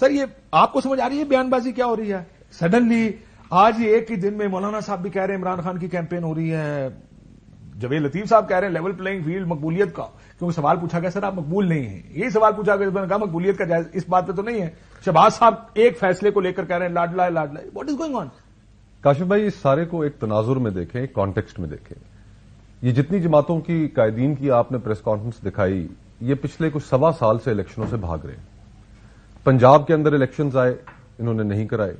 Sir ये आपको समझ आ रही है बयानबाजी क्या हो रही है सडनली आज ही एक ही दिन में मौलाना साहब भी कह रहे हैं इमरान खान की कैंपेन हो रही है जवेद लतीफ साहब कह रहे हैं लेवल प्लेइंग फील्ड मकबूलियत का क्योंकि सवाल पूछा गया सर आप मकबूल नहीं है यही सवाल पूछा गया मैंने कहा मकबूलियत का इस बात पे तो नहीं है शहबाज साहब एक फैसले को लेकर कह रहे हैं लाडला लाडला what is going on Kashif भाई इस सारे को एक तनाजुर में देखें एक कॉन्टेक्स्ट में देखें ये जितनी जमातों की कायदीन की आपने प्रेस कॉन्फ्रेंस दिखाई ये पिछले कुछ सवा साल से इलेक्शनों से भाग रहे हैं पंजाब के अंदर इलेक्शन आए इन्होंने नहीं कराए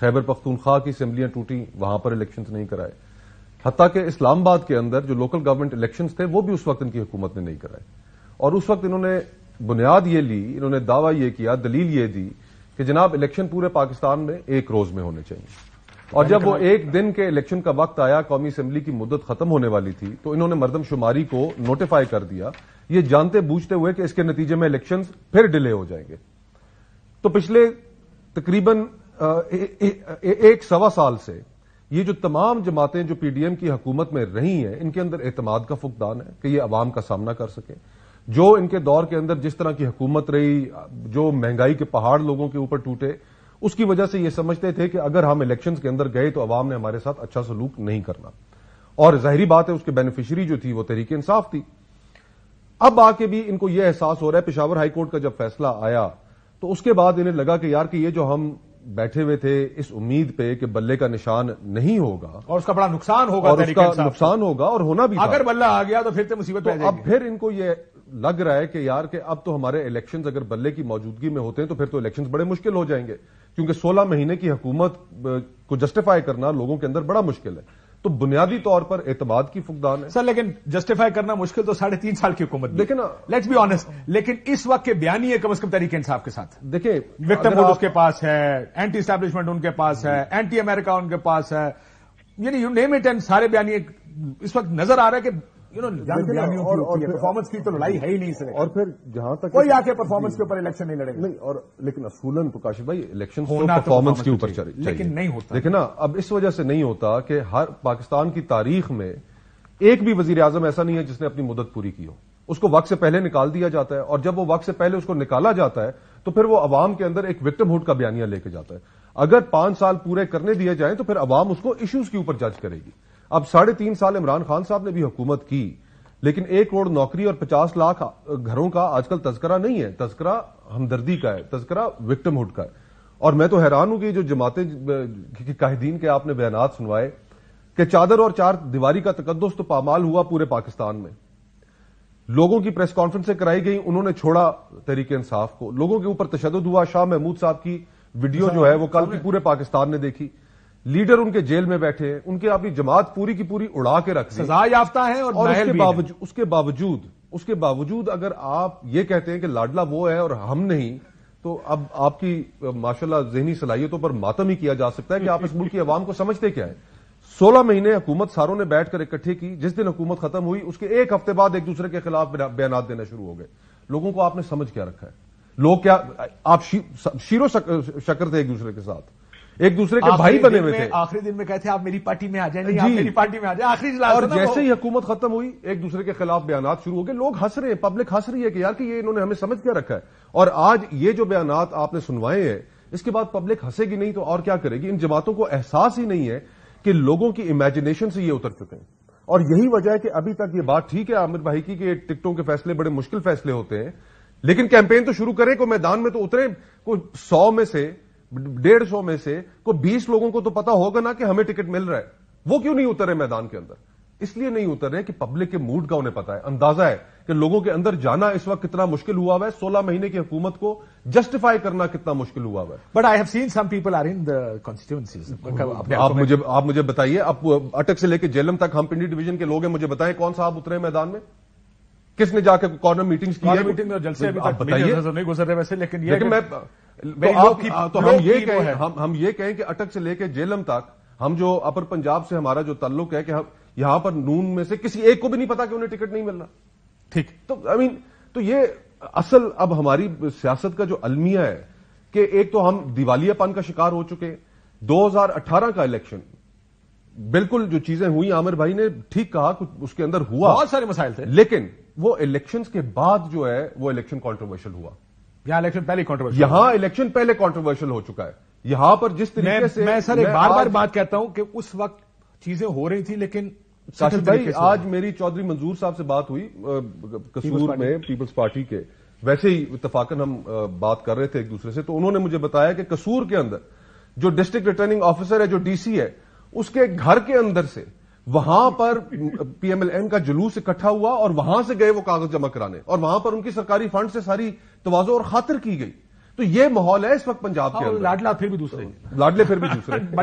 खैबर पख्तूनख्वा की असेंबलियां टूटी वहां पर इलेक्शन नहीं कराए हती कि इस्लामाबाद के अंदर जो लोकल गवर्नमेंट इलेक्शन थे वो भी उस वक्त इनकी हुकूमत ने नहीं कराए और उस वक्त इन्होंने बुनियाद ये ली इन्होंने दावा ये किया दलील ये दी कि जनाब इलेक्शन पूरे पाकिस्तान में एक रोज में होने चाहिए और जब वो एक दिन के इलेक्शन का वक्त आया कौमी असम्बली की मुद्दत खत्म होने वाली थी तो इन्होंने मरदमशुमारी को नोटिफाई कर दिया ये जानते बूझते हुए कि इसके नतीजे में इलेक्शन फिर डिले हो जाएंगे तो पिछले तकरीबन एक सवा साल से ये जो तमाम जमातें जो पीडीएम की हकूमत में रही हैं इनके अंदर एतमाद का फुकदान है कि ये अवाम का सामना कर सकें जो इनके दौर के अंदर जिस तरह की हकूमत रही जो महंगाई के पहाड़ लोगों के ऊपर टूटे उसकी वजह से ये समझते थे कि अगर हम इलेक्शंस के अंदर गए तो अवाम ने हमारे साथ अच्छा सलूक नहीं करना और जाहरी बात है उसके बेनिफिशरी जो थी वो तरीके इंसाफ थी अब आके भी इनको यह एहसास हो रहा है पिशावर हाईकोर्ट का जब फैसला आया तो उसके बाद इन्हें लगा कि यार कि ये जो हम बैठे हुए थे इस उम्मीद पे कि बल्ले का निशान नहीं होगा और उसका बड़ा नुकसान होगा और उसका नुकसान होगा और होना भी अगर बल्ला आ गया तो फिर तो मुसीबत तो अब फिर इनको ये लग रहा है कि यार कि अब तो हमारे इलेक्शन अगर बल्ले की मौजूदगी में होते हैं तो फिर तो इलेक्शन बड़े मुश्किल हो जाएंगे क्योंकि 16 महीने की हुकूमत को जस्टिफाई करना लोगों के अंदर बड़ा मुश्किल है तो बुनियादी तौर पर एतबाद की फुकदान है सर लेकिन जस्टिफाई करना मुश्किल तो साढ़े तीन साल की हुकूमत देखिए ना लेट्स बी ऑनेस्ट लेकिन इस वक्त के बयान ही है कम अज कम तरीके इंसाफ के साथ देखिए विक्टर बोर्ड उसके पास है एंटी स्टैब्लिशमेंट उनके पास है एंटी हम्म। अमेरिका उनके पास है यानी यू नेम इट एंड सारे बयानी इस वक्त नजर आ रहा है कि यू नो परफॉर्मेंस की तो लड़ाई है ही नहीं इसमें और फिर जहां तक कोई आके परफॉर्मेंस के ऊपर इलेक्शन नहीं लड़ेगा नहीं और लेकिन असूलन प्रकाश भाई इलेक्शन तो परफॉर्मेंस तो के तो ऊपर चले लेकिन नहीं होता देखिए ना अब इस वजह से नहीं होता कि हर पाकिस्तान की तारीख में एक भी वजीर आजम ऐसा नहीं है जिसने अपनी मुदत पूरी की हो उसको वक्त से पहले निकाल दिया जाता है और जब वो वक्त से पहले उसको निकाला जाता है तो फिर वो अवाम के अंदर एक विक्टिमहुड का बयानिया लेके जाता है अगर पांच साल पूरे करने दिए जाएं तो फिर अवाम उसको इश्यूज के ऊपर जज करेगी अब साढ़े तीन साल इमरान खान साहब ने भी हुकूमत की लेकिन एक करोड़ नौकरी और पचास लाख घरों का आजकल तस्करा नहीं है तस्करा हमदर्दी का है तस्करा हुड का है और मैं तो हैरान हूं कि जो जमातें काहिदीन के आपने बयान सुनवाए कि चादर और चार दीवारी का तकदस तो पामाल हुआ पूरे पाकिस्तान में लोगों की प्रेस कॉन्फ्रेंसें कराई गई उन्होंने छोड़ा तरीके इंसाफ को लोगों के ऊपर तशद हुआ शाह महमूद साहब की वीडियो अच्छा, जो है वो कल की पूरे पाकिस्तान ने देखी लीडर उनके जेल में बैठे हैं उनके अपनी जमात पूरी की पूरी उड़ा के रख सजा याफ्ता है और, और उसके, बावजूद, उसके बावजूद उसके बावजूद अगर आप ये कहते हैं कि लाडला वो है और हम नहीं तो अब आपकी माशाला जहनी सलाहियतों पर मातम ही किया जा सकता है कि आप इस मुल्क की आवाम को समझते क्या है सोलह महीने हुकूमत सारों ने बैठकर इकट्ठे की जिस दिन हुकूमत खत्म हुई उसके एक हफ्ते बाद एक दूसरे के खिलाफ बयान देना शुरू हो गए लोगों को आपने समझ क्या रखा है लोग क्या आप शीरो शकर थे एक दूसरे के साथ एक दूसरे के भाई बने हुए थे आखिरी दिन में कहते आप मेरी पार्टी में आ जाए आप मेरी पार्टी में आ जाए आखिरी और जैसे ही हुकूमत खत्म हुई एक दूसरे के खिलाफ बयान शुरू हो गए लोग हंस रहे हैं पब्लिक हंस रही है कि यार कि ये इन्होंने हमें समझ क्या रखा है और आज ये जो बयान आपने सुनवाए हैं इसके बाद पब्लिक हंसेगी नहीं तो और क्या करेगी इन जमातों को एहसास ही नहीं है कि लोगों की इमेजिनेशन से ये उतर चुके हैं और यही वजह है कि अभी तक ये बात ठीक है आमिर भाई की कि टिकटों के फैसले बड़े मुश्किल फैसले होते हैं लेकिन कैंपेन तो शुरू करें को मैदान में तो उतरे को सौ में से डेढ़ सौ में से को बीस लोगों को तो पता होगा ना कि हमें टिकट मिल रहा है वो क्यों नहीं उतरे मैदान के अंदर इसलिए नहीं उतरे कि पब्लिक के मूड का उन्हें पता है अंदाजा है कि लोगों के अंदर जाना इस वक्त कितना मुश्किल हुआ हुआ है सोलह महीने की हुकूमत को जस्टिफाई करना कितना मुश्किल हुआ हुआ है but I have seen some people are in the constituencies आप मुझे आप मुझे बताइए आप अटक से लेकर जेलम तक हम पिंडी डिवीजन के लोग हैं मुझे बताएं कौन सा आप उतरे मैदान में किसने जाकर कॉर्नर मीटिंग्स की मीटिंग में जलसे अभी तक बताइए तो नहीं गुजर रहे वैसे लेकिन ये लेकिन मैं तो, हाँ, तो हम ये कहें हम ये कहें कि अटक से लेकर जेलम तक हम जो अपर पंजाब से हमारा जो ताल्लुक है कि हम यहां पर नून में से किसी एक को भी नहीं पता कि उन्हें टिकट नहीं मिल रहा ठीक तो आई I मीन mean, तो ये असल अब हमारी सियासत का जो अलमिया है कि एक तो हम दिवालियापन का शिकार हो चुके 2018 का इलेक्शन बिल्कुल जो चीजें हुई आमिर भाई ने ठीक कहा कुछ उसके अंदर हुआ बहुत सारे मसाइल थे लेकिन वो इलेक्शन के बाद जो है वो इलेक्शन कॉन्ट्रोवर्शियल हुआ यहां इलेक्शन पहले कॉन्ट्रोवर्शियल यहां इलेक्शन पहले कॉन्ट्रोवर्शियल हो चुका है यहां पर जिस तरीके मैं, से मैं सर एक बार बार बात कहता हूं कि उस वक्त चीजें हो रही थी लेकिन भाई आज मेरी चौधरी मंजूर साहब से बात हुई कसूर में पीपल्स पार्टी के वैसे ही इतफाकन हम बात कर रहे थे एक दूसरे से तो उन्होंने मुझे बताया कि कसूर के अंदर जो डिस्ट्रिक्ट रिटर्निंग ऑफिसर है जो डीसी है उसके घर के अंदर से वहां पर पीएमएलएन का जुलूस इकट्ठा हुआ और वहां से गए वो कागज जमा कराने और वहां पर उनकी सरकारी फंड से सारी तोज़ो और खातिर की गई तो ये माहौल है इस वक्त पंजाब के हाँ, लाडला फिर भी दूसरे लाडले फिर भी दूसरे